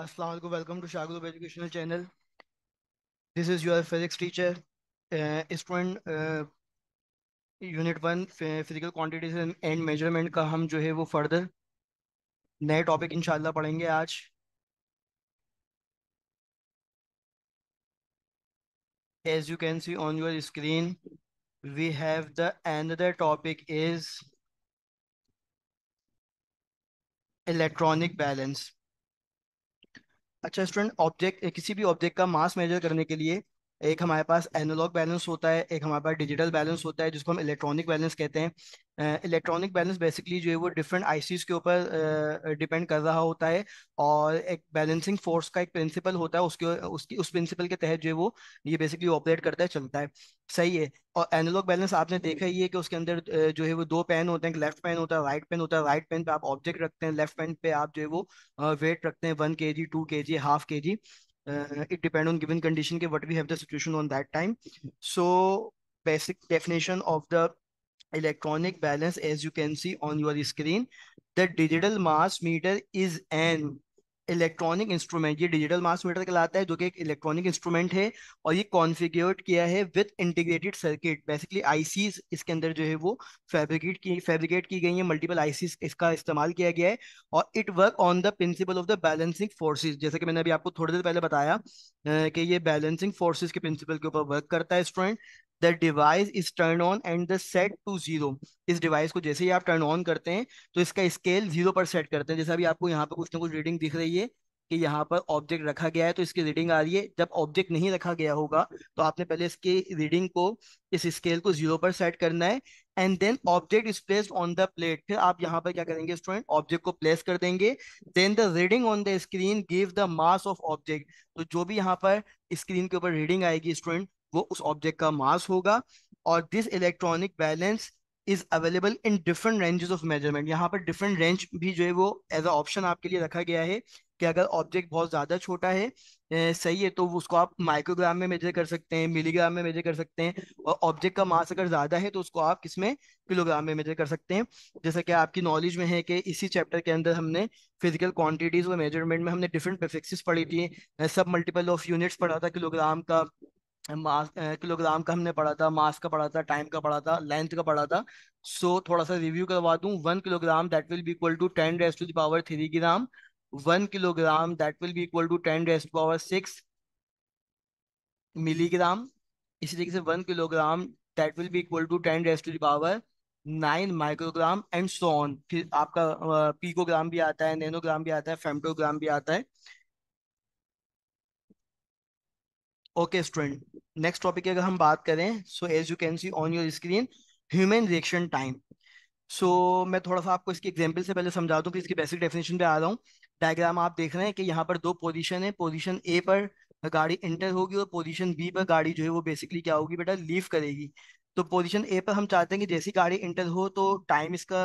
Assalamu welcome to Shagulub Educational Channel. This is your physics teacher, uh, student uh, unit one physical quantities and measurement का हम जो है वो further नए topic इंशाल्लाह पढ़ेंगे आज As you can see on your screen, we have the another topic is electronic balance. अच्छा स्टूडेंट ऑब्जेक्ट किसी भी ऑब्जेक्ट का मास मेजर करने के लिए एक हमारे पास एनालॉग बैलेंस होता है एक हमारे पास डिजिटल बैलेंस होता है जिसको हम इलेक्ट्रॉनिक बैलेंस कहते हैं इलेक्ट्रॉनिक बैलेंस बेसिकली जो है वो डिफरेंट आईसीज के ऊपर डिपेंड कर रहा होता है और एक बैलेंसिंग फोर्स का एक प्रिंसिपल होता है उसके उसकी उस प्रिंसिपल के तहत जो है वो ये बेसिकली ऑपरेट करता है चलता है सही है और एनालॉग बैलेंस आपने हम्म। देखा ही है कि उसके अंदर जो है वो दो पेन होते हैं लेफ्ट पेन होता है राइट पेन होता है राइट पेन पे आप ऑब्जेक्ट रखते हैं लेफ्ट पेन पे आप जो है वो वेट रखते हैं वन के जी टू के G half K G it depend on given condition के what we have the situation on that time so basic definition of the electronic balance as you can see on your screen the digital mass meter is an electronic instrument ये digital mass meter कहलाता है जो कि एक electronic instrument है और ये configured किया है with integrated circuit basically ICs इसके अंदर जो है वो फैब्रिकेट की फैब्रिकेट की गई है मल्टीपल आईसीज इसका इस्तेमाल किया गया है और it work on the principle of the balancing forces जैसे कि मैंने अभी आपको थोड़ी देर पहले बताया कि ये बैलेंसिंग फोर्सेज के प्रिंसिपल के ऊपर वर्क करता है student the device is turn on and the set to zero इस डिवाइस को जैसे ही आप टर्न ऑन करते हैं तो इसका स्केल जीरो पर सेट करते हैं जैसे अभी आपको यहाँ पर कुछ ना कुछ रीडिंग दिख रही है कि यहाँ पर ऑब्जेक्ट रखा गया है तो इसकी रीडिंग आ रही है जब ऑब्जेक्ट नहीं रखा गया होगा तो आपने पहले इसके रीडिंग को इस स्केल को जीरो पर सेट करना है and then object is placed on the plate फिर आप यहाँ पर क्या करेंगे स्टूडेंट ऑब्जेक्ट को प्लेस कर देंगे then the reading on the screen give the mass of object तो जो भी यहाँ पर स्क्रीन के ऊपर रीडिंग आएगी स्टूडेंट वो उस ऑब्जेक्ट का मास होगा और this electronic balance is available in different ranges of measurement यहाँ पर डिफरेंट रेंज भी जो है वो एज अ ऑप्शन आपके लिए रखा गया है कि अगर ऑब्जेक्ट बहुत ज़्यादा छोटा है सही है तो उसको आप माइक्रोग्राम में मेजर कर सकते हैं मिलीग्राम में मेजर कर सकते हैं और ऑब्जेक्ट का मास अगर ज़्यादा है तो उसको आप किसमें किलोग्राम में मेजर कर सकते हैं जैसा कि आपकी नॉलेज में है कि इसी चैप्टर के अंदर हमने फिजिकल क्वांटिटीज़ और मेजरमेंट में हमने डिफरेंट प्रिफिक्सेस पढ़ी थी सब मल्टीपल ऑफ यूनिट्स पढ़ा था किलोग्राम का मास किलोग्राम का हमने पढ़ा था मास का पढ़ा था टाइम का पढ़ा था लेंथ का पढ़ा था सो so, थोड़ा सा रिव्यू करवा दूं one kilogram that will be equal to ten raise to power three gram one kilogram that will be equal to ten raise to power six milligram इसी तरीके से one kilogram that will be equal to ten raise to power nine microgram and so on फिर आपका पीकोग्राम भी आता है nanogram भी आता है फेमटोग्राम भी आता है ओके स्टूडेंट नेक्स्ट टॉपिक की अगर हम बात करें so as you can see on your screen human reaction time so मैं थोड़ा सा आपको इसकी एग्जाम्पल से पहले समझा दूँ कि इसकी बेसिक डेफिनेशन पे आ रहा हूँ डायग्राम आप देख रहे हैं कि यहाँ पर दो पोजीशन है पोजीशन ए पर गाड़ी इंटर होगी और पोजीशन बी पर गाड़ी जो है वो बेसिकली क्या होगी बेटा लीव करेगी तो पोजीशन ए पर हम चाहते हैं कि जैसी गाड़ी इंटर हो तो टाइम इसका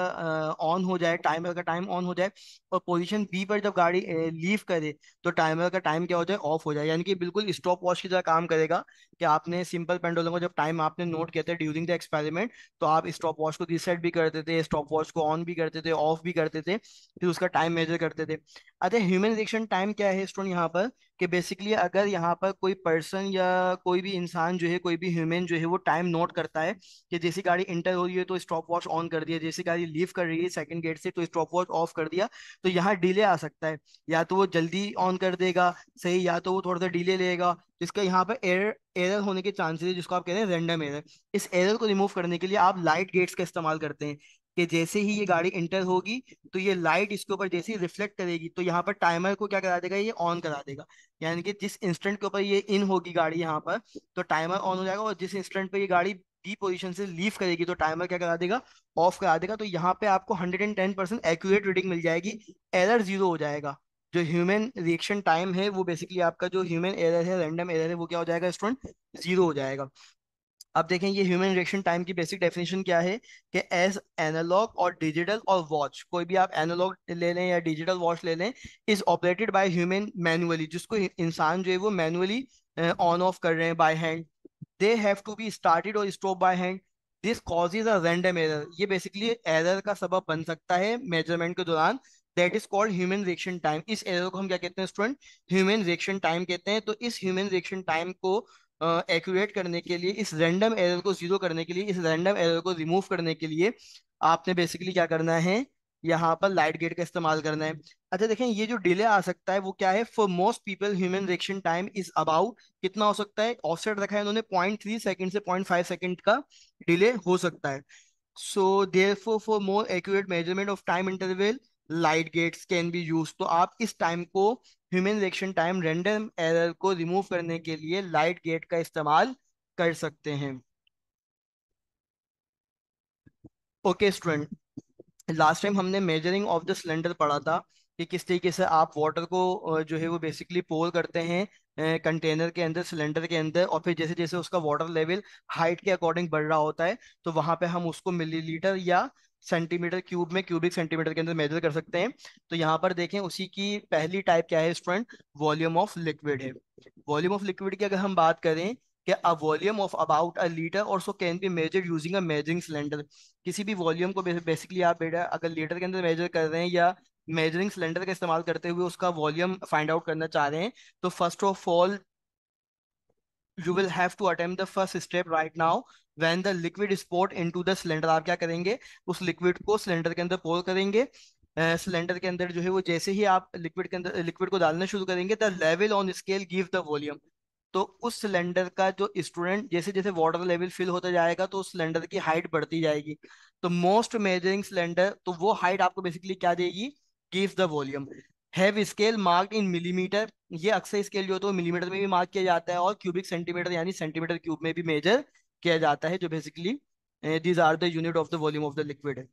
ऑन हो जाए टाइमर का टाइम ऑन हो जाए और पोजीशन बी पर जब गाड़ी लीव करे तो टाइमर का टाइम क्या हो जाए ऑफ हो जाए यानी कि बिल्कुल स्टॉप वॉच की तरह काम करेगा कि आपने सिंपल पेंडोलम को जब टाइम आपने नोट किया था ड्यूरिंग द एक्सपेरिमेंट तो आप स्टॉप वॉच को रिसेट भी करते थे स्टॉप वॉच को ऑन भी करते थे ऑफ भी करते थे फिर उसका टाइम मेजर करते थे अच्छा ह्यूमन रिएक्शन टाइम क्या है स्टोन यहाँ पर कि बेसिकली अगर यहाँ पर कोई पर्सन या कोई भी इंसान जो है कोई भी ह्यूमन जो है वो टाइम नोट करता है कि जैसी गाड़ी इंटर हो रही है तो स्टॉप वॉच ऑन कर दिया जैसी गाड़ी लीव कर रही है सेकंड गेट से तो स्टॉप वॉच ऑफ कर दिया तो यहाँ डिले आ सकता है या तो वो जल्दी ऑन कर देगा सही या तो वो थोड़ा सा डिले लेगा जिसका यहाँ पर एयर एरर होने के चांसेस है जिसको आप कह रहे हैं रेंडम एरर इस एरर को रिमूव करने के लिए आप लाइट गेट्स का इस्तेमाल करते हैं कि जैसे ही ये हम्म। गाड़ी इंटर होगी तो ये लाइट इसके ऊपर जैसे ही रिफ्लेक्ट करेगी तो यहाँ पर टाइमर को क्या करा देगा ये ऑन करा देगा यानी कि जिस इंस्टेंट के ऊपर ये इन होगी गाड़ी यहाँ पर तो टाइमर ऑन हो जाएगा और जिस इंस्टेंट पर ये गाड़ी बी पोजिशन से लीव करेगी तो टाइमर क्या करा देगा ऑफ करा देगा तो यहाँ पे आपको हंड्रेड परसेंट एक्यूरेट रीडिंग मिल जाएगी एरर जीरो हो जाएगा जो ह्यूमन रिएक्शन टाइम है वो बेसिकली आपका जो ह्यूमन एरर है रैंडम एरर है वो क्या हो जाएगा स्टूडेंट जीरो हो जाएगा अब देखें ये ह्यूमन रिएक्शन टाइम की बेसिक डेफिनेशन क्या है कि एस एनालॉग और डिजिटल और वॉच कोई भी आप एनालॉग ले लें या डिजिटल वॉच ले लें is operated by human manually जिसको इंसान जो है वो मैनुअली ऑन ऑफ कर रहे हैं by hand they have to be started और stop by hand this causes a random error ये बेसिकली एरर का सबब बन सकता है मेजरमेंट के दौरान that is called human reaction time इस एरर को हम क्या कहते हैं स्टूडेंट ह्यूमन रिएक्शन टाइम कहते हैं तो इस ह्यूमन रिएक्शन टाइम को एक्यूरेट करने के लिए इस रैंडम एरर को जीरो करने के लिए इस रैंडम एरर को रिमूव करने के लिए आपने बेसिकली क्या करना है यहाँ पर लाइट गेट का इस्तेमाल करना है अच्छा देखें ये जो डिले आ सकता है वो क्या है for most people human reaction time is about कितना हो सकता है ऑफसेट रखा है उन्होंने पॉइंट थ्री सेकेंड से पॉइंट फाइव सेकेंड का डिले हो सकता है so there for for more accurate measurement of time interval light gates can be use तो आप इस टाइम को human reaction time random error को रिमूव करने के लिए लाइट गेट का इस्तेमाल कर सकते हैं ओके स्टूडेंट लास्ट टाइम हमने मेजरिंग ऑफ द सिलेंडर पढ़ा था कि किस तरीके से आप वाटर को जो है वो बेसिकली पोर करते हैं कंटेनर के अंदर सिलेंडर के अंदर और फिर जैसे जैसे उसका वाटर लेवल हाइट के अकॉर्डिंग बढ़ रहा होता है तो वहां पे हम उसको मिलीलीटर या सेंटीमीटर क्यूब में क्यूबिक सेंटीमीटर के अंदर मेजर कर सकते हैं तो यहाँ पर देखें उसी की पहली टाइप क्या है स्टूडेंट वॉल्यूम ऑफ लिक्विड है वॉल्यूम ऑफ लिक्विड की अगर हम बात करें कि a volume of about a litre और so can be measure using a measuring cylinder किसी भी वॉल्यूम को बेसिकली आप बेटा अगर लीटर के अंदर मेजर कर रहे हैं या मेजरिंग सिलेंडर का इस्तेमाल करते हुए उसका वॉल्यूम फाइंड आउट करना चाह रहे हैं तो first of all you will have to attempt the first step right now when the liquid sport in to the cylinder आप क्या करेंगे उस लिक्विड को सिलेंडर के अंदर पोल करेंगे सिलेंडर uh, के अंदर जो है वो जैसे ही आप लिक्विड के अंदर लिक्विड को डालना शुरू करेंगे the level on scale give the volume तो उस सिलेंडर का जो स्टूडेंट जैसे जैसे वाटर लेवल फिल होता जाएगा तो उस सिलेंडर की हाइट बढ़ती जाएगी तो मोस्ट मेजरिंग सिलेंडर तो वो हाइट आपको बेसिकली क्या देगी give the volume have scale marked in millimetre ये अक्सर स्केल जो होता है मिलीमीटर में भी मार्क किया जाता है और क्यूबिक सेंटीमीटर यानी सेंटीमीटर क्यूब में भी मेजर किया जाता है जो basically these are the unit of the volume of the liquid है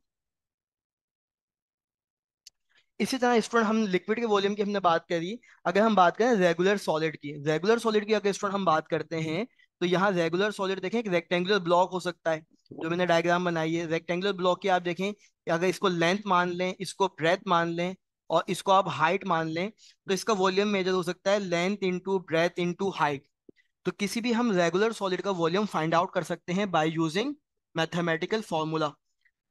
इसी तरह स्टूडेंट हम लिक्विड के वॉल्यूम की हमने बात करी अगर हम बात करें रेगुलर सॉलिड की रेगुलर सॉलिड की अगर स्टूडेंट हम बात करते हैं तो यहाँ रेगुलर सॉलिड देखें एक रेक्टेंगुलर ब्लॉक हो सकता है जो मैंने डायग्राम बनाई है रेक्टेंगुलर ब्लॉक की आप देखें अगर इसको लेंथ मान लें इसको ब्रेथ मान लें और इसको आप हाइट मान लें तो इसका वॉल्यूम मेजर हो सकता है length into breadth into height तो किसी भी हम रेगुलर सॉलिड का वॉल्यूम फाइंड आउट कर सकते हैं बाय यूजिंग मैथमेटिकल फॉर्मूला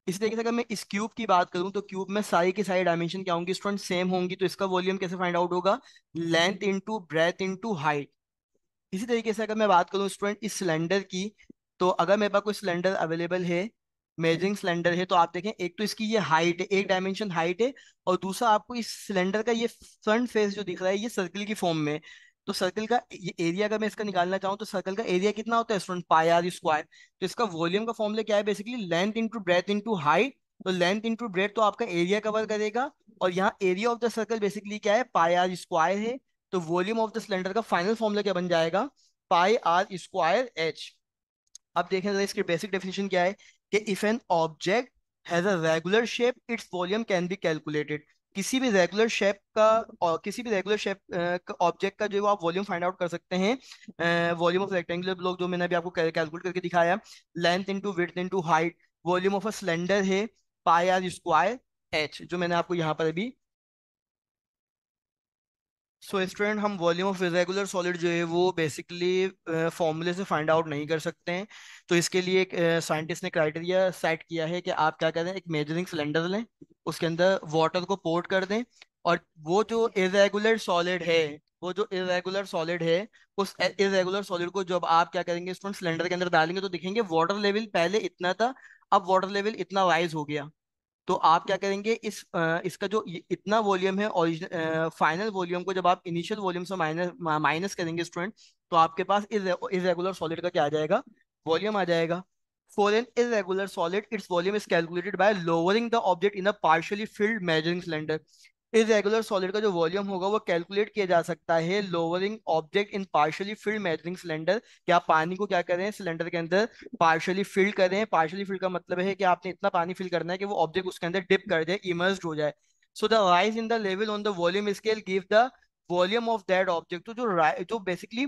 इसी तरीके से अगर मैं इस क्यूब की बात करूं तो क्यूब में सारी की सारी डायमेंशन क्या होंगी स्टूडेंट सेम होंगी तो इसका वॉल्यूम कैसे फाइंड आउट होगा length into breadth into height इसी तरीके से अगर मैं बात करूँ स्टूडेंट इस सिलेंडर की तो अगर मेरे पास कोई सिलेंडर अवेलेबल है मेजरिंग सिलेंडर है तो आप देखें एक तो इसकी ये हाइट है एक डायमेंशन हाइट है और दूसरा आपको इस सिलेंडर का ये फ्रंट फेस जो दिख रहा है ये सर्कल की फॉर्म में तो सर्कल का ये एरिया अगर मैं इसका निकालना चाहूँ तो सर्कल का एरिया कितना होता है स्टूडेंट पाई आर स्क्वायर तो इसका वॉल्यूम का फॉर्मूला क्या है basically length into breadth into height तो लेंथ इंटू ब्रेथ तो आपका एरिया कवर करेगा और यहाँ area of the circle basically क्या है पाई आर स्क्वायर है तो वॉल्यूम ऑफ द सिलेंडर का फाइनल फॉर्मूला क्या बन जाएगा पाई आर स्क्वायर एच अब देखें जरा इसके बेसिक डेफिनेशन क्या है कि if an object has a regular shape its volume can be calculated किसी भी रेगुलर शेप का और किसी भी रेगुलर शेप का ऑब्जेक्ट का जो आप वॉल्यूम फाइंड आउट कर सकते हैं वॉल्यूम ऑफ रेक्टेंगुलर ब्लॉक जो मैंने अभी आपको कैलकुलेट करके दिखाया length into width into height volume of a cylinder है पाई आर स्क्वायर एच जो मैंने आपको यहाँ पर अभी सो स्टूडेंट हम वॉल्यूम ऑफ इरेगुलर सॉलिड जो है वो बेसिकली फॉर्मूले से फाइंड आउट नहीं कर सकते हैं तो इसके लिए एक साइंटिस्ट ने क्राइटेरिया सेट किया है कि आप क्या करें एक मेजरिंग सिलेंडर लें उसके अंदर वाटर को पोर्ट कर दें और वो जो इरेगुलर सॉलिड है वो जो इरेगुलर सॉलिड है उस इरेगुलर सॉलिड को जब आप क्या करेंगे स्टूडेंट सिलेंडर के अंदर डालेंगे तो दिखेंगे वाटर लेवल पहले इतना था अब वाटर लेवल इतना वाइज हो गया तो आप क्या करेंगे इस इसका जो इतना वॉल्यूम है ओरिजिनल फाइनल वॉल्यूम को जब आप इनिशियल वॉल्यूम से माइनस माइनस करेंगे स्टूडेंट तो आपके पास इरेगुलर सॉलिड का क्या आ जाएगा वॉल्यूम आ जाएगा for an irregular solid its volume is calculated by lowering the object in a partially filled measuring cylinder irregular solid का जो वॉल्यूम होगा वो कैलकुलेट किया जा सकता है lowering object in partially filled measuring cylinder क्या पानी को क्या करें सिलेंडर के अंदर पार्शियली फिल करें पार्शली फिल का मतलब है कि आपने इतना पानी फिल करना है कि वो ऑब्जेक्ट उसके अंदर डिप कर जाए इमर्ज हो जाए so the rise in the level on the volume scale give the volume of that object तो जो जो बेसिकली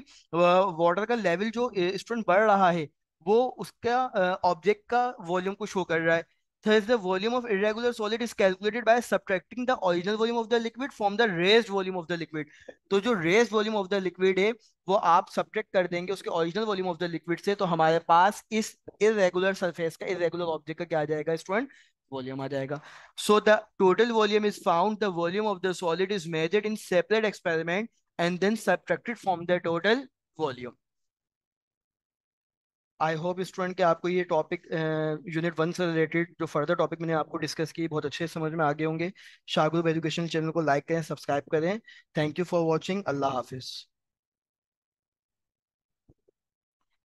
वाटर का लेवल जो स्टूडेंट बढ़ रहा है वो उसका ऑब्जेक्ट का वॉल्यूम को शो कर रहा है Thus, the volume of irregular solid is calculated by subtracting the original volume of the liquid from the raised volume of the liquid. तो जो raised volume of the liquid है वो आप subtract कर देंगे उसके original volume of the liquid से तो हमारे पास इस irregular surface का irregular object का क्या आ जाएगा student volume आ जाएगा so the total volume is found the volume of the solid is measured in separate experiment and then subtracted from the total volume I hope student के आपको ये topic unit one से related जो further topic मैंने आपको discuss की बहुत अच्छे समझ में आगे होंगे शाहगुरु एजुकेशन चैनल को लाइक करें सब्सक्राइब करें थैंक यू फॉर वॉचिंग अल्लाह हाफिज़